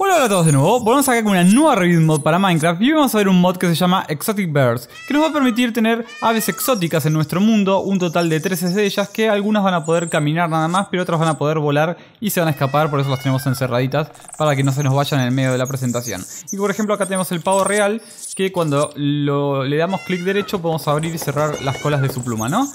Hola, hola a todos de nuevo, volvemos acá con una nueva review mod para Minecraft y hoy vamos a ver un mod que se llama Exotic Birds, que nos va a permitir tener aves exóticas en nuestro mundo, un total de 13 de ellas que algunas van a poder caminar nada más, pero otras van a poder volar y se van a escapar, por eso las tenemos encerraditas para que no se nos vayan en el medio de la presentación. Y por ejemplo acá tenemos el pavo real, que cuando le damos clic derecho podemos abrir y cerrar las colas de su pluma, ¿no?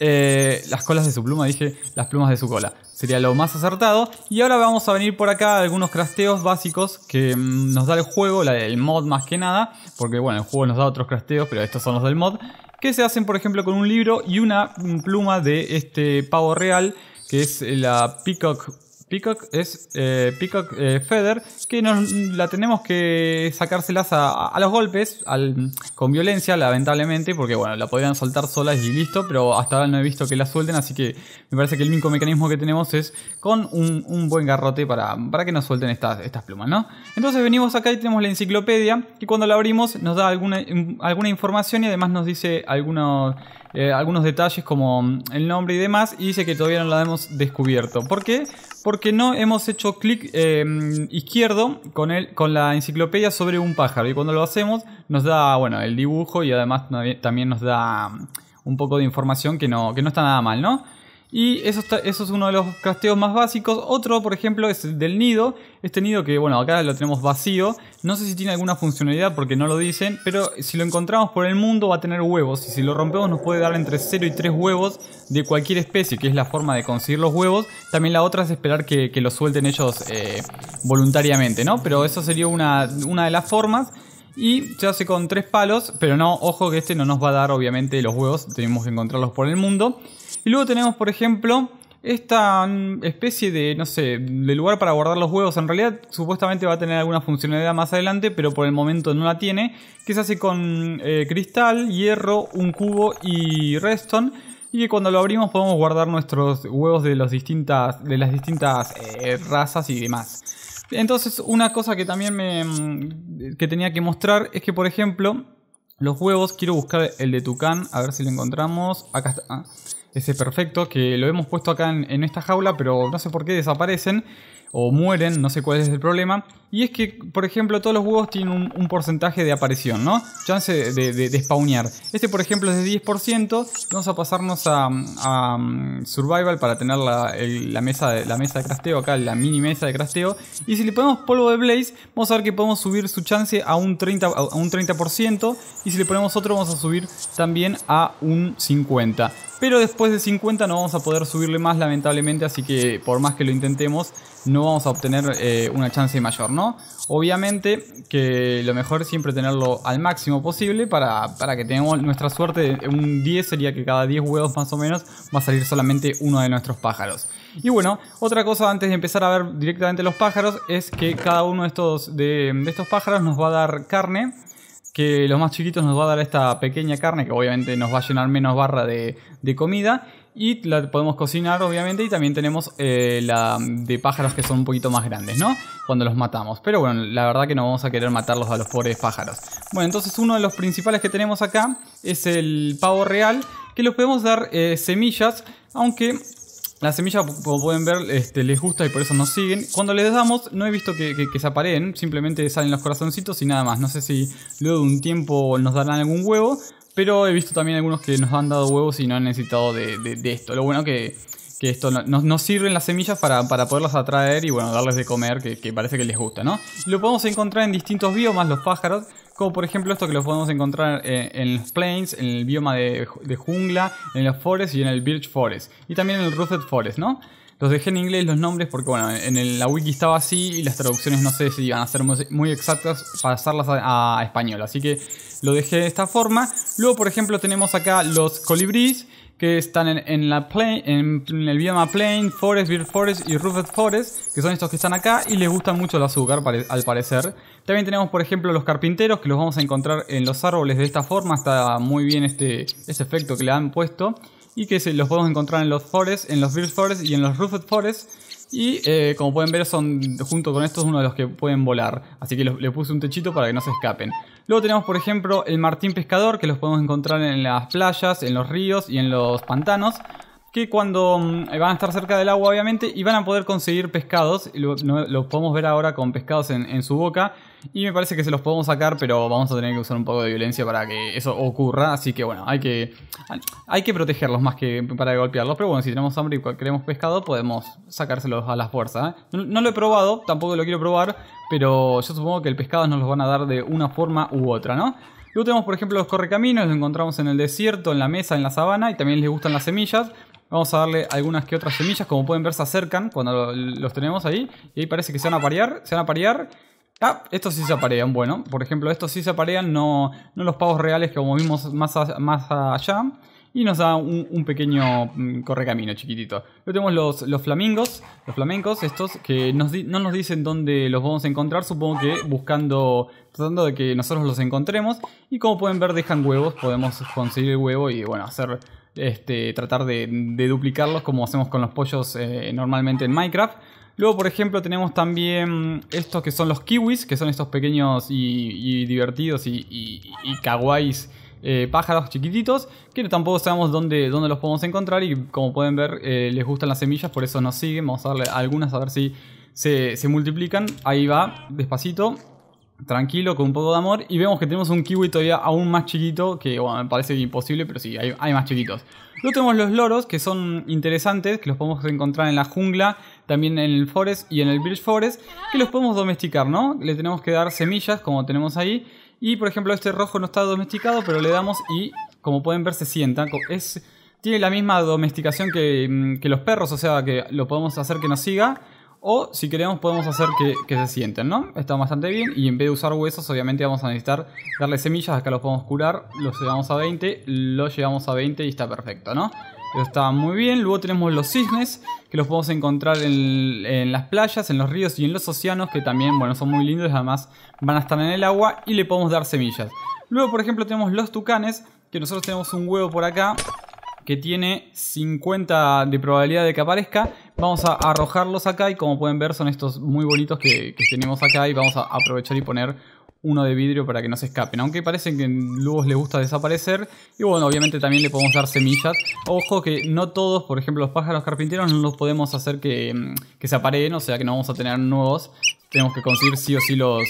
eh, las colas de su pluma, dije, las plumas de su cola. Sería lo más acertado. Y ahora vamos a venir por acá a algunos crasteos básicos que mm, nos da el juego, la, el mod más que nada, porque bueno, el juego nos da otros crasteos pero estos son los del mod, que se hacen por ejemplo con un libro y una mm, pluma de este pavo real, que es la Peacock Peacock es eh, Peacock eh, Feather, que la tenemos que sacárselas a, los golpes, con violencia, lamentablemente, porque bueno, la podrían soltar solas y listo, pero hasta ahora no he visto que la suelten, así que me parece que el único mecanismo que tenemos es con un, buen garrote para, que nos suelten estas, estas plumas, ¿no? Entonces venimos acá y tenemos la enciclopedia, que cuando la abrimos nos da alguna, alguna información y además nos dice algunos, eh, algunos detalles como el nombre y demás, y dice que todavía no la hemos descubierto. ¿Por qué? Porque que no hemos hecho clic eh, izquierdo con, la enciclopedia sobre un pájaro. Y cuando lo hacemos nos da, el dibujo y además también nos da un poco de información que no, que no está nada mal, ¿no? Y eso, es uno de los casteos más básicos. Otro, por ejemplo, es el del nido. Este nido que, bueno, acá lo tenemos vacío. No sé si tiene alguna funcionalidad porque no lo dicen. Pero si lo encontramos por el mundo va a tener huevos. Y si lo rompemos nos puede dar entre 0 y 3 huevos de cualquier especie. Que es la forma de conseguir los huevos. También la otra es esperar que, los suelten ellos eh, voluntariamente, ¿no? Pero eso sería una, una de las formas. Y se hace con tres palos, pero no, ojo que este no nos va a dar obviamente los huevos, tenemos que encontrarlos por el mundo. Y luego tenemos, por ejemplo, esta mm, especie de, no sé, de lugar para guardar los huevos. En realidad, supuestamente va a tener alguna funcionalidad más adelante, pero por el momento no la tiene. Que se hace con eh, cristal, hierro, un cubo y redstone. Y que cuando lo abrimos podemos guardar nuestros huevos de, los distintas, de las distintas eh, razas y demás. Entonces, una cosa que también me mm, que tenía que mostrar es que, por ejemplo, los huevos, quiero buscar el de Tucán, a ver si lo encontramos. Acá está. Ah ese perfecto, que lo hemos puesto acá en, esta jaula, pero no sé por qué desaparecen o mueren, no sé cuál es el problema. Y es que, por ejemplo, todos los huevos tienen un, porcentaje de aparición, ¿no? Chance de, de, spawnear. Este, por ejemplo, es de 10%. Vamos a pasarnos a, um, Survival para tener la, mesa de, la mesa de crafteo, acá la mini mesa de crasteo Y si le ponemos polvo de Blaze, vamos a ver que podemos subir su chance a un 30%. A un 30% y si le ponemos otro, vamos a subir también a un 50%. Pero después de 50 no vamos a poder subirle más lamentablemente, así que por más que lo intentemos no vamos a obtener eh, una chance mayor, ¿no? Obviamente que lo mejor es siempre tenerlo al máximo posible para, que tengamos nuestra suerte. Un 10 sería que cada 10 huevos más o menos va a salir solamente uno de nuestros pájaros. Y bueno, otra cosa antes de empezar a ver directamente los pájaros es que cada uno de estos, de estos pájaros nos va a dar carne que los más chiquitos nos va a dar esta pequeña carne que obviamente nos va a llenar menos barra de, comida y la podemos cocinar obviamente y también tenemos eh, la de pájaros que son un poquito más grandes, ¿no? Cuando los matamos. Pero bueno, la verdad que no vamos a querer matarlos a los pobres pájaros. Bueno, entonces uno de los principales que tenemos acá es el pavo real que los podemos dar eh, semillas, aunque la semillas, como pueden ver, este, les gusta y por eso nos siguen. Cuando les damos, no he visto que, se apareen, simplemente salen los corazoncitos y nada más. No sé si luego de un tiempo nos darán algún huevo, pero he visto también algunos que nos han dado huevos y no han necesitado de esto. Lo bueno que que esto nos, sirve sirven las semillas para, poderlas atraer y bueno, darles de comer, que, parece que les gusta, ¿no? Lo podemos encontrar en distintos biomas, los pájaros, como por ejemplo esto que lo podemos encontrar eh, en, los plains, en el bioma de, jungla, en los forests y en el birch forest, y también en el roofed forest, ¿no? Los dejé en inglés los nombres porque, bueno, en la wiki estaba así y las traducciones no sé si iban a ser muy, exactas para pasarlas a, a, español. Así que lo dejé de esta forma. Luego, por ejemplo, tenemos acá los colibríes, que están en, el bioma plain, forest, beer forest y roofed forest, que son estos que están acá y les gusta mucho el azúcar al parecer. También tenemos por ejemplo los carpinteros que los vamos a encontrar en los árboles de esta forma, está muy bien este, este, efecto que le han puesto y que se los podemos encontrar en los forest, en los beer forest y en los roofed forest. Y eh, como pueden ver son junto con estos uno de los que pueden volar, así que le puse un techito para que no se escapen. Luego tenemos, por ejemplo, el martín pescador, que los podemos encontrar en las playas, en los ríos y en los pantanos. Que cuando mm, van a estar cerca del agua, obviamente, y van a poder conseguir pescados. Los lo podemos ver ahora con pescados en su boca. Y me parece que se los podemos sacar, pero vamos a tener que usar un poco de violencia para que eso ocurra. Así que bueno, hay que, hay que protegerlos más que para golpearlos. Pero bueno, si tenemos hambre y queremos pescado, podemos sacárselos a las fuerzas ¿eh? No, lo he probado, tampoco lo quiero probar, pero yo supongo que el pescado nos los van a dar de una forma u otra, ¿no? Luego tenemos, por ejemplo, los correcaminos, los encontramos en el desierto, en la mesa, en la sabana, y también les gustan las semillas. Vamos a darle algunas que otras semillas. Como pueden ver, se acercan cuando los tenemos ahí. Y ahí parece que se van a parear. Se van a parear. Ah, estos sí se aparean, bueno. Por ejemplo, estos sí se aparean, no, los pavos reales como vimos más, más allá. Y nos da un, pequeño mm, correcamino chiquitito. Luego tenemos los, los, flamingos, los flamencos estos, que no nos dicen dónde los vamos a encontrar. Supongo que buscando, tratando de que nosotros los encontremos. Y como pueden ver, dejan huevos. Podemos conseguir el huevo y, bueno, hacer este, tratar de, duplicarlos como hacemos con los pollos eh, normalmente en Minecraft. Luego, por ejemplo, tenemos también estos que son los kiwis, que son estos pequeños y, divertidos y, kawaiis. Eh, pájaros chiquititos que tampoco sabemos dónde, dónde los podemos encontrar y como pueden ver eh, les gustan las semillas por eso nos siguen vamos a darle algunas a ver si se, se multiplican ahí va despacito tranquilo, con un poco de amor. Y vemos que tenemos un kiwi todavía aún más chiquito, que bueno, me parece imposible, pero sí, hay, más chiquitos. Luego tenemos los loros, que son interesantes, que los podemos encontrar en la jungla, también en el forest y en el birch forest, que los podemos domesticar, ¿no? Le tenemos que dar semillas, como tenemos ahí. Y por ejemplo, este rojo no está domesticado, pero le damos y, como pueden ver, se sienta. Es, tiene la misma domesticación que, mm, que los perros, o sea, que lo podemos hacer que nos siga. O si queremos podemos hacer que, se sienten, ¿no? Está bastante bien. Y en vez de usar huesos, obviamente vamos a necesitar darle semillas. Acá los podemos curar. Los llevamos a 20. Los llevamos a 20 y está perfecto, ¿no? Pero está muy bien. Luego tenemos los cisnes, que los podemos encontrar en, en, las playas, en los ríos y en los océanos, que también, bueno, son muy lindos. Además, van a estar en el agua y le podemos dar semillas. Luego, por ejemplo, tenemos los tucanes, que nosotros tenemos un huevo por acá que tiene 50 de probabilidad de que aparezca, Vamos a arrojarlos acá y como pueden ver son estos muy bonitos que, tenemos acá y vamos a aprovechar y poner uno de vidrio para que no se escapen. Aunque parece que en lobos les gusta desaparecer. Y bueno, obviamente también le podemos dar semillas. Ojo que no todos, por ejemplo los pájaros carpinteros, no los podemos hacer que, se apareen. O sea que no vamos a tener nuevos. Tenemos que conseguir sí o sí los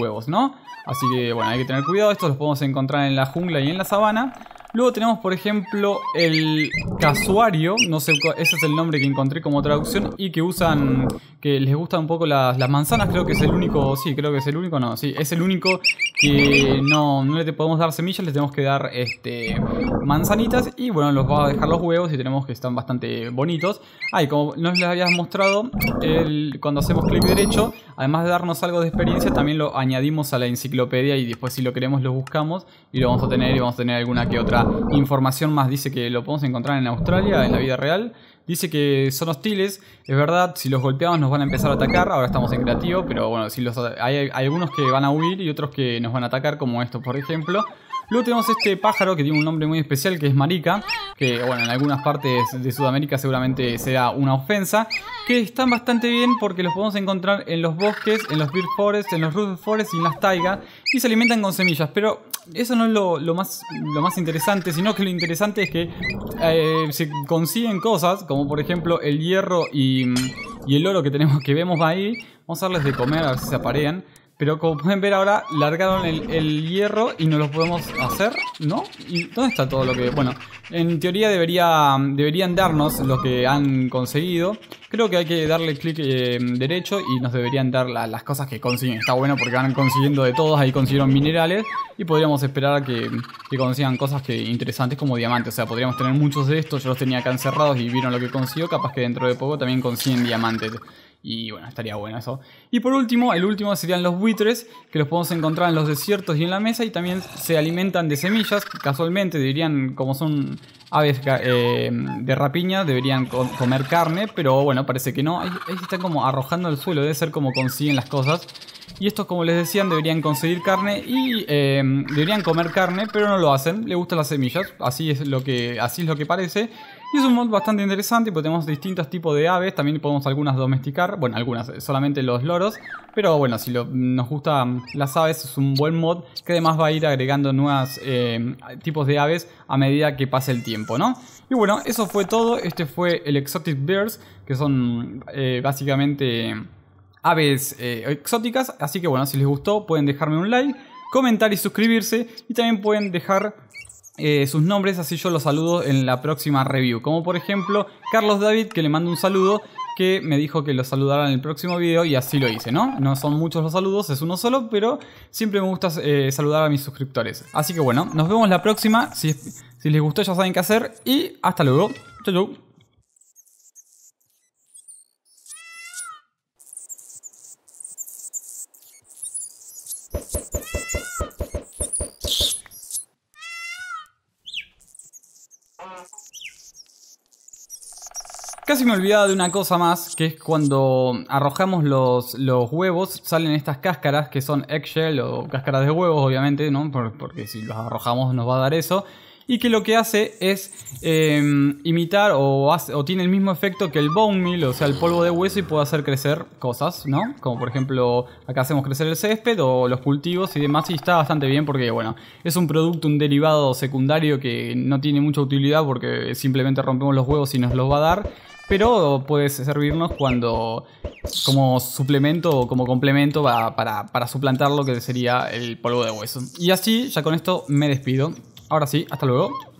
huevos, ¿no? Así que bueno, hay que tener cuidado. Estos los podemos encontrar en la jungla y en la sabana. Luego tenemos, por ejemplo, el casuario, no sé, ese es el nombre que encontré como traducción y que usan, que les gustan un poco las, las manzanas, creo que es el único, sí, creo que es el único, no, sí, es el único que no, no le podemos dar semillas, les tenemos que dar este, manzanitas y bueno, los va a dejar los huevos y tenemos que están bastante bonitos. Ah, como no les había mostrado, cuando hacemos clic derecho, además de darnos algo de experiencia, también lo añadimos a la enciclopedia y después si lo queremos lo buscamos y lo vamos a tener y vamos a tener alguna que otra información más. Dice que lo podemos encontrar en Australia, en la vida real. Dice que son hostiles, es verdad, si los golpeamos nos van a empezar a atacar, ahora estamos en creativo, pero bueno, si hay, algunos que van a huir y otros que nos van a atacar, como esto por ejemplo. Luego tenemos este pájaro que tiene un nombre muy especial que es marica, que bueno, en algunas partes de Sudamérica seguramente sea una ofensa, que están bastante bien porque los podemos encontrar en los bosques, en los beer forests, en los root forests y en las taiga, y se alimentan con semillas, pero eso no es lo, más, lo más interesante, sino que lo interesante es que eh, se consiguen cosas, como por ejemplo el hierro y, y el oro que tenemos que vemos ahí. Vamos a darles de comer a ver si se aparean. Pero como pueden ver ahora, largaron el, hierro y no los podemos hacer, ¿no? ¿Y dónde está todo lo que...? Bueno, en teoría debería, deberían darnos lo que han conseguido. Creo que hay que darle clic eh, derecho y nos deberían dar las cosas que consiguen. Está bueno porque van consiguiendo de todos, ahí consiguieron minerales. Y podríamos esperar a que, que consigan cosas que, interesantes como diamantes. O sea, podríamos tener muchos de estos, yo los tenía acá encerrados y vieron lo que consiguió. Capaz que dentro de poco también consiguen diamantes. Y bueno, estaría bueno eso. Y por último, el último serían los buitres, que los podemos encontrar en los desiertos y en la mesa, y también se alimentan de semillas, casualmente deberían, como son aves eh, de rapiña, deberían comer carne, pero bueno, parece que no. Ahí, están como arrojando al suelo, debe ser como consiguen las cosas. Y estos, como les decían, deberían conseguir carne y em, deberían comer carne, pero no lo hacen, le gustan las semillas, así es lo que, así es lo que parece. Y es un mod bastante interesante porque tenemos distintos tipos de aves, también podemos algunas domesticar, bueno, algunas, eh, solamente los loros, pero bueno, si nos gustan las aves es un buen mod que además va a ir agregando nuevos eh, tipos de aves a medida que pase el tiempo, ¿no? Y bueno, eso fue todo, este fue el Exotic Bears, que son eh, básicamente aves exóticas, así que bueno, si les gustó pueden dejarme un like comentar y suscribirse. Y también pueden dejar eh, sus nombres, así yo los saludo en la próxima review. Como por ejemplo Carlos David, que le mando un saludo, que me dijo que lo saludara en el próximo video y así lo hice, ¿no? No son muchos los saludos, es uno solo, pero siempre me gusta eh, saludar a mis suscriptores. Así que bueno, nos vemos la próxima. Si, si les gustó ya saben qué hacer y hasta luego. Chau, chau. Casi me olvidaba de una cosa más, que es cuando arrojamos los, los huevos, salen estas cáscaras que son eggshell o cáscaras de huevos, obviamente, ¿no? porque si los arrojamos nos va a dar eso y que lo que hace es em, imitar o, tiene el mismo efecto que el bone meal, o sea, el polvo de hueso y puede hacer crecer cosas, ¿no? Como por ejemplo, acá hacemos crecer el césped o los cultivos y demás y está bastante bien porque, bueno, es un producto, un derivado secundario que no tiene mucha utilidad porque simplemente rompemos los huevos y nos los va a dar. Pero puede servirnos cuando como suplemento o como complemento para suplantar lo que sería el polvo de hueso. Y así, ya con esto me despido. Ahora sí, hasta luego.